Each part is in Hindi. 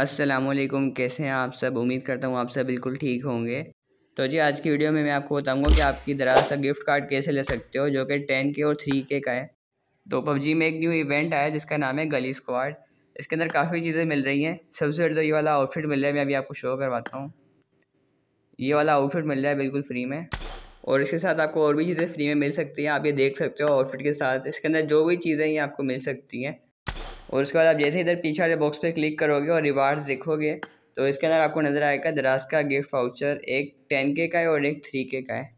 असलम कैसे हैं आप सब उम्मीद करता हूँ आप सब बिल्कुल ठीक होंगे तो जी आज की वीडियो में मैं आपको बताऊँगा कि आपकी दराज का गिफ्ट कार्ड कैसे ले सकते हो जो कि टेन के और थ्री के का है तो पबजी में एक न्यू इवेंट आया जिसका नाम है गली स्क्वाड इसके अंदर काफ़ी चीज़ें मिल रही हैं सबसे पहले तो ये वाला आउटफिट मिल रहा है मैं अभी आपको शो करवाता हूँ ये वाला आउटफिट मिल रहा है बिल्कुल फ्री में और इसके साथ आपको और भी चीज़ें फ्री में मिल सकती हैं आप ये देख सकते हो आउटफिट के साथ इसके अंदर जो भी चीज़ें ये आपको मिल सकती हैं और उसके बाद आप जैसे इधर पीछे वाले बॉक्स पे क्लिक करोगे और रिवार्ड्स देखोगे तो इसके अंदर आपको नज़र आएगा दराज का गिफ्ट फाउचर एक टेन के का है और एक थ्री के का है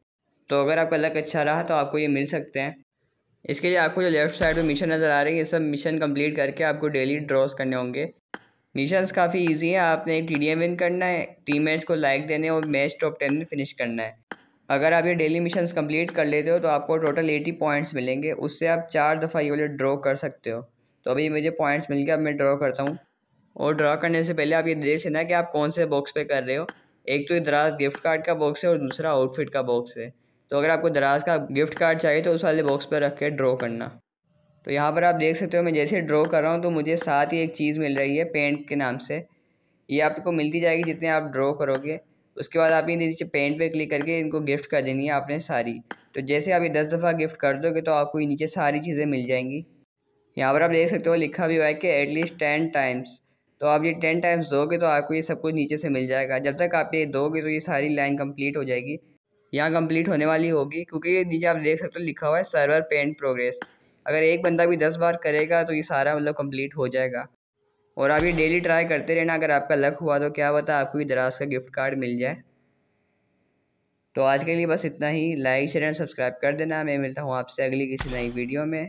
तो अगर आपका लक अच्छा रहा तो आपको ये मिल सकते हैं इसके लिए आपको जो लेफ्ट साइड में मिशन नज़र आ रही है ये सब मिशन कंप्लीट करके आपको डेली ड्रॉस करने होंगे मिशन काफ़ी ईजी है आपने टी डी विन करना है टीम को लाइक देने और मैच टॉप टेन में फिनिश करना है अगर आप ये डेली मिशन कम्प्लीट कर लेते हो तो आपको टोटल एटी पॉइंट्स मिलेंगे उससे आप चार दफ़ा ये वाले ड्रॉ कर सकते हो तो अभी मुझे पॉइंट्स मिल गया अब मैं ड्रॉ करता हूँ और ड्रॉ करने से पहले आप ये देख लेना है कि आप कौन से बॉक्स पे कर रहे हो एक तो दराज गिफ्ट कार्ड का बॉक्स है और दूसरा आउटफिट का बॉक्स है तो अगर आपको दराज का गिफ्ट कार्ड चाहिए तो उस वाले बॉक्स पर रख के ड्रॉ करना तो यहाँ पर आप देख सकते हो मैं जैसे ड्रॉ कर रहा हूँ तो मुझे साथ ही एक चीज़ मिल रही है पेंट के नाम से ये आपको मिलती जाएगी जितने आप ड्रॉ करोगे उसके बाद आप ये नीचे पेंट पे क्लिक करके इनको गिफ्ट कर देनी है आपने सारी तो जैसे आप ये दस दफ़ा गिफ्ट कर दोगे तो आपको ये नीचे सारी चीज़ें मिल जाएंगी यहाँ पर आप देख सकते हो लिखा भी हुआ है कि एटलीस्ट टेन टाइम्स तो आप ये टेन टाइम्स दोगे तो आपको ये सब कुछ नीचे से मिल जाएगा जब तक आप ये दोगे तो ये सारी लाइन कंप्लीट हो जाएगी यहाँ कंप्लीट होने वाली होगी क्योंकि ये नीचे आप देख सकते हो लिखा हुआ है सर्वर पेंट प्रोग्रेस अगर एक बंदा भी दस बार करेगा तो ये सारा मतलब कम्प्लीट हो जाएगा और आप ये डेली ट्राई करते रहना अगर आपका लक हुआ तो क्या पता आपको भी दराज का गिफ्ट कार्ड मिल जाए तो आज के लिए बस इतना ही लाइक शेयर एंड सब्सक्राइब कर देना मैं मिलता हूँ आपसे अगली किसी नई वीडियो में